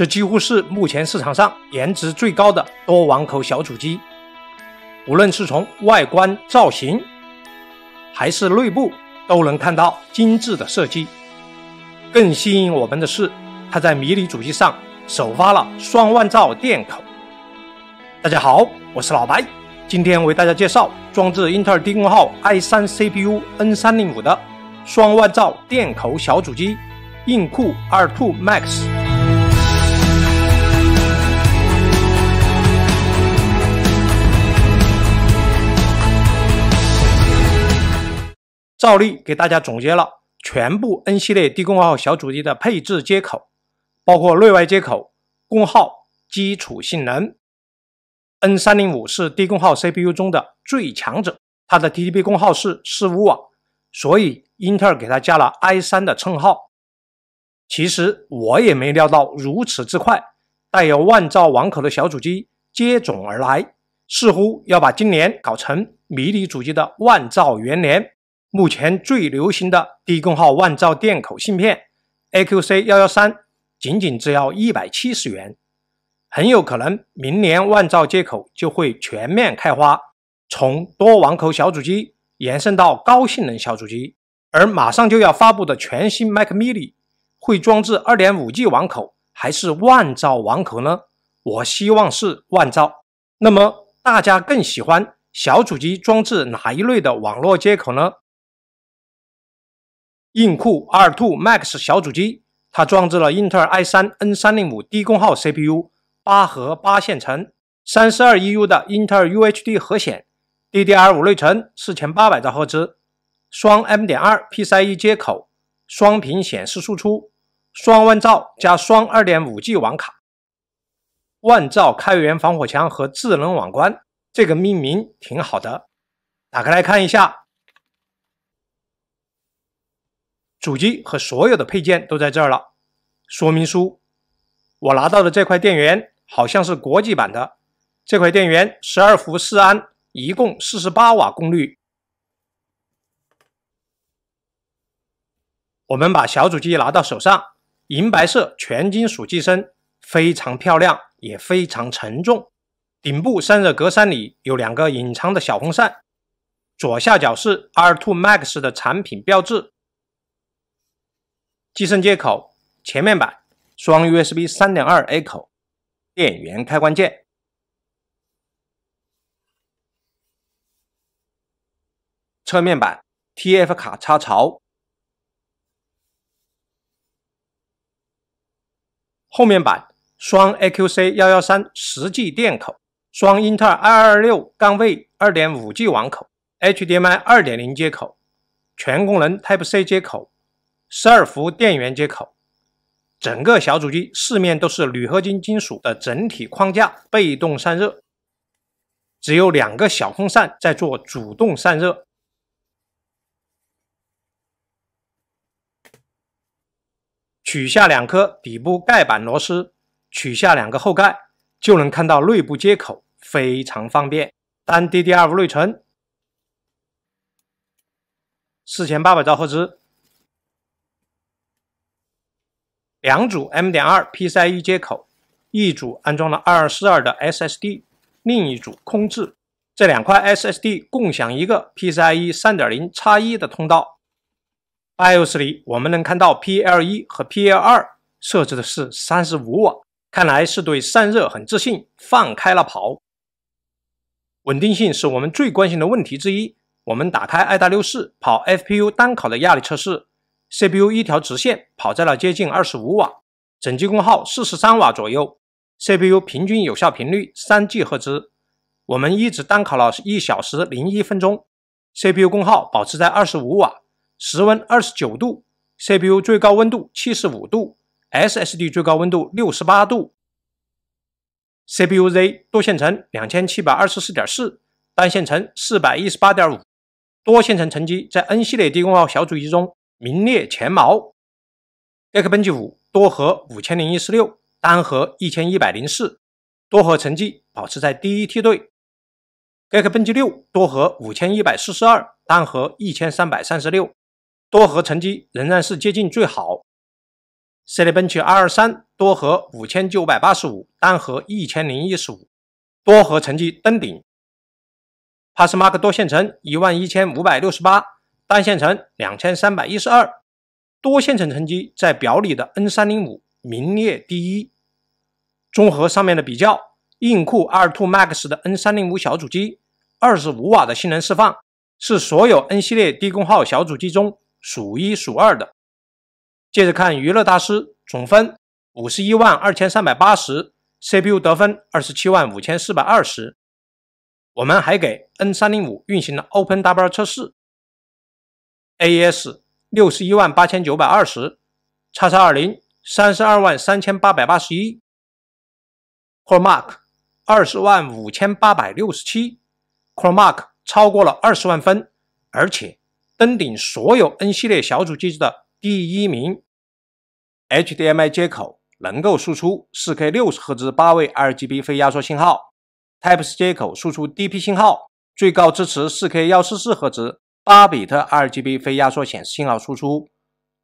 这几乎是目前市场上颜值最高的多网口小主机，无论是从外观造型，还是内部，都能看到精致的设计。更吸引我们的，是它在迷你主机上首发了双万兆电口。大家好，我是老白，今天为大家介绍装置英特尔低功耗 i3 CPU N305 的双万兆电口小主机——硬酷二兔 Max。照例给大家总结了全部 N 系列低功耗小主机的配置接口，包括内外接口、功耗、基础性能。N 三零五是低功耗 CPU 中的最强者，它的 TDP 功耗是四五瓦，所以英特尔给它加了 I 三的称号。其实我也没料到如此之快，带有万兆网口的小主机接踵而来，似乎要把今年搞成迷你主机的万兆元年。目前最流行的低功耗万兆电口芯片 AQC 幺幺三，仅仅只要一百七十元，很有可能明年万兆接口就会全面开花，从多网口小主机延伸到高性能小主机。而马上就要发布的全新 Mac Mini 会装置二点五 G 网口还是万兆网口呢？我希望是万兆。那么大家更喜欢小主机装置哪一类的网络接口呢？硬库 R2 Max 小主机，它装置了英特尔 i3 N305 低功耗 CPU，八核八线程，三十二 EU 的英特尔 UHD 核显，DDR 五内存，四千八百兆赫兹，双 M 点二 PCIe 接口，双屏显示输出，双万兆加双二点五 G 网卡，万兆开源防火墙和智能网关，这个命名挺好的。打开来看一下。主机和所有的配件都在这儿了。说明书，我拿到的这块电源好像是国际版的。这块电源十二伏四安，一共四十八瓦功率。我们把小主机拿到手上，银白色全金属机身，非常漂亮，也非常沉重。顶部散热格栅里有两个隐藏的小风扇。左下角是 R2 Max 的产品标志。机身接口：前面板双 USB 三点二 A 口，电源开关键；侧面板 TF 卡插槽；后面板双 AQC 幺幺三十 G 电口，双英特尔二二六杠位二点五 G 网口，HDMI 二点零接口，全功能 Type-C 接口。十二伏电源接口，整个小主机四面都是铝合金金属的整体框架，被动散热，只有两个小风扇在做主动散热。取下两颗底部盖板螺丝，取下两个后盖，就能看到内部接口，非常方便。单 DDR 五内存，四千八百兆赫兹。两组 M. 点二 PCIe 接口，一组安装了二二四二的 SSD，另一组空置。这两块 SSD 共享一个 PCIe 三点零叉一的通道。BIOS 里我们能看到 p l 1和 PL 二设置的是三十五瓦，看来是对散热很自信，放开了跑。稳定性是我们最关心的问题之一。我们打开 i 达六四跑 FPU 单考的压力测试。CPU 一条直线跑在了接近二十五瓦，整机功耗四十三瓦左右。CPU 平均有效频率三 G 赫兹。我们一直单考了一小时零一分钟，CPU 功耗保持在二十五瓦，室温二十九度，CPU 最高温度七十五度，SSD 最高温度六十八度。CPUZ 多线程两千七百二十四点四，单线程四百一十八点五，多线程成绩在 N 系列低功耗小主机中。名列前茅。g 克 e k 五多核五千零一十六，单核一千一百零四，多核成绩保持在第一梯队。g 克 e k 六多核五千一百四十二，单核一千三百三十六，多核成绩仍然是接近最好。c i 奔 e b R 二三多核五千九百八十五，单核一千零一十五，多核成绩登顶。帕斯马 s 多线程一万一千五百六十八。单线程两千三百一十二，多线程成绩在表里的 N 三零五名列第一。综合上面的比较，硬库 R Two Max 的 N 三零五小主机二十五瓦的性能释放是所有 N 系列低功耗小主机中数一数二的。接着看娱乐大师总分五十一万二千三百八十，CPU 得分二十七万五千四百二十。我们还给 N 三零五运行了 OpenW 测试。a s 六十一万八千九百二十，叉叉二零三十二万三千八百八十一，CoreMark 二十万五千八百六十七，CoreMark 超过了二十万分，而且登顶所有 N 系列小组机制的第一名。HDMI 接口能够输出四 K 六十赫兹八位 RGB 非压缩信号，Type C 接口输出 DP 信号，最高支持四 K 幺四四赫兹。八比特 RGB 非压缩显示信号输出，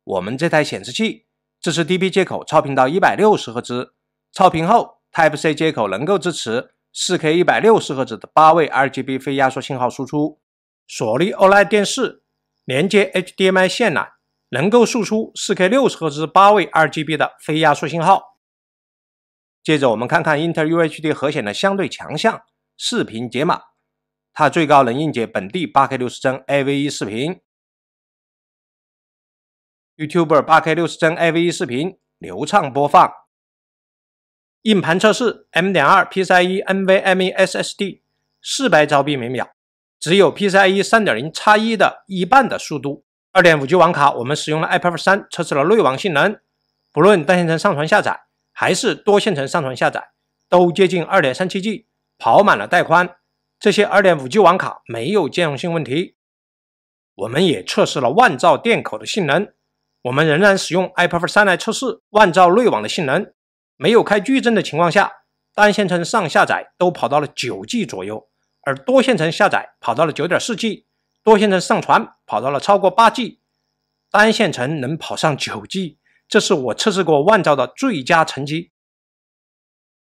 我们这台显示器支持 DP 接口超频到一百六十赫兹，超频后 Type-C 接口能够支持四 K 一百六十赫兹的八位 RGB 非压缩信号输出。索尼 OLED 电视连接 HDMI 线缆，能够输出四 K 六十赫兹八位 RGB 的非压缩信号。接着我们看看 Intel UHD 核显的相对强项——视频解码。它最高能应解本地 8K60 帧 AV1 视频、YouTube 8K60 帧 AV1 视频流畅播放。硬盘测试 M.2 PCIe NVMe SSD 400兆 B 每秒，只有 PCIe 3.0 x1 的一半的速度。2.5G 网卡，我们使用了 iPerf3 测试了内网性能，不论单线程上传下载还是多线程上传下载，都接近 2.37G，跑满了带宽。这些二点五 G 网卡没有兼容性问题。我们也测试了万兆电口的性能。我们仍然使用 iPerf 三来测试万兆内网的性能。没有开矩阵的情况下，单线程上下载都跑到了九 G 左右，而多线程下载跑到了九点四 G，多线程上传跑到了超过八 G。单线程能跑上九 G，这是我测试过万兆的最佳成绩。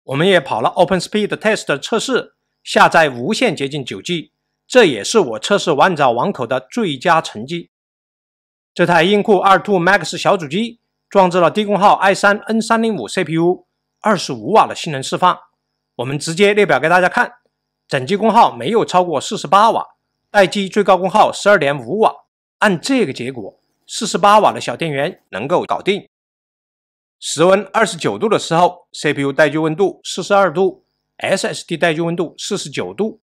我们也跑了 OpenSpeed Test 测试。下载无限接近 9G，这也是我测试万兆网口的最佳成绩。这台英库 R2 Max 小主机，装置了低功耗 i3 N305 CPU，25 瓦的性能释放。我们直接列表给大家看，整机功耗没有超过48瓦，待机最高功耗12.5瓦。按这个结果，48瓦的小电源能够搞定。室温29度的时候，CPU 待机温度42度。SSD 待机温度四十九度，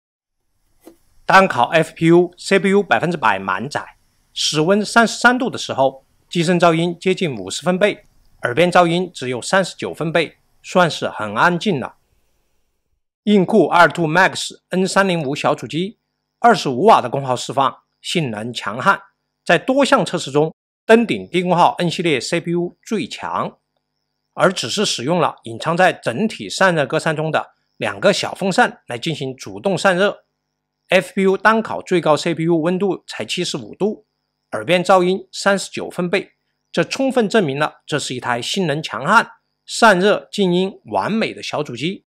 单烤 FPU、CPU 百分之百满载，室温三十三度的时候，机身噪音接近五十分贝，耳边噪音只有三十九分贝，算是很安静了。硬酷 R2 Max N 三零五小主机，二十五瓦的功耗释放，性能强悍，在多项测试中登顶低功耗 N 系列 CPU 最强，而只是使用了隐藏在整体散热格栅中的。两个小风扇来进行主动散热，FPU 单烤最高 CPU 温度才七十五度，耳边噪音三十九分贝，这充分证明了这是一台性能强悍、散热静音完美的小主机。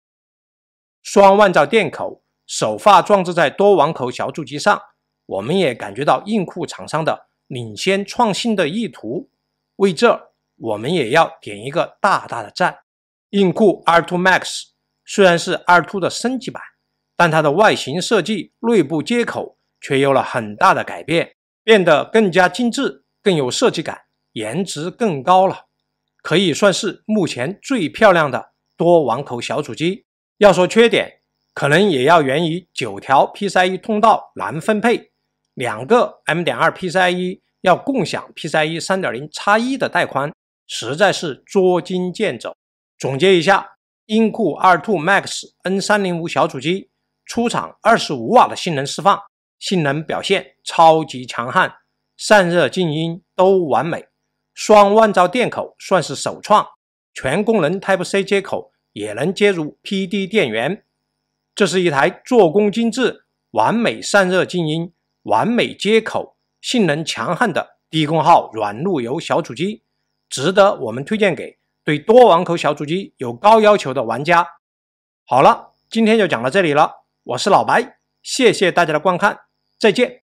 双万兆电口，首发装置在多网口小主机上，我们也感觉到硬库厂商的领先创新的意图，为这我们也要点一个大大的赞。硬库 R2 Max。虽然是二兔的升级版，但它的外形设计、内部接口却有了很大的改变，变得更加精致、更有设计感，颜值更高了，可以算是目前最漂亮的多网口小主机。要说缺点，可能也要源于九条 PCIe 通道难分配，两个 M. 点二 PCIe 要共享 PCIe 三点零叉一的带宽，实在是捉襟见肘。总结一下。英酷二兔 Max N 三零五小主机出厂二十五瓦的性能释放，性能表现超级强悍，散热静音都完美，双万兆电口算是首创，全功能 Type C 接口也能接入 PD 电源，这是一台做工精致、完美散热静音、完美接口、性能强悍的低功耗软路由小主机，值得我们推荐给。对多网口小主机有高要求的玩家，好了，今天就讲到这里了。我是老白，谢谢大家的观看，再见。